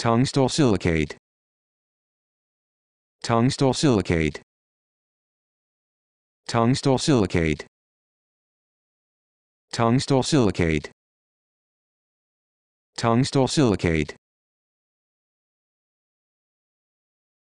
tungstal silicate tungstal silicate tungstal silicate tungstal silicate tungstal silicate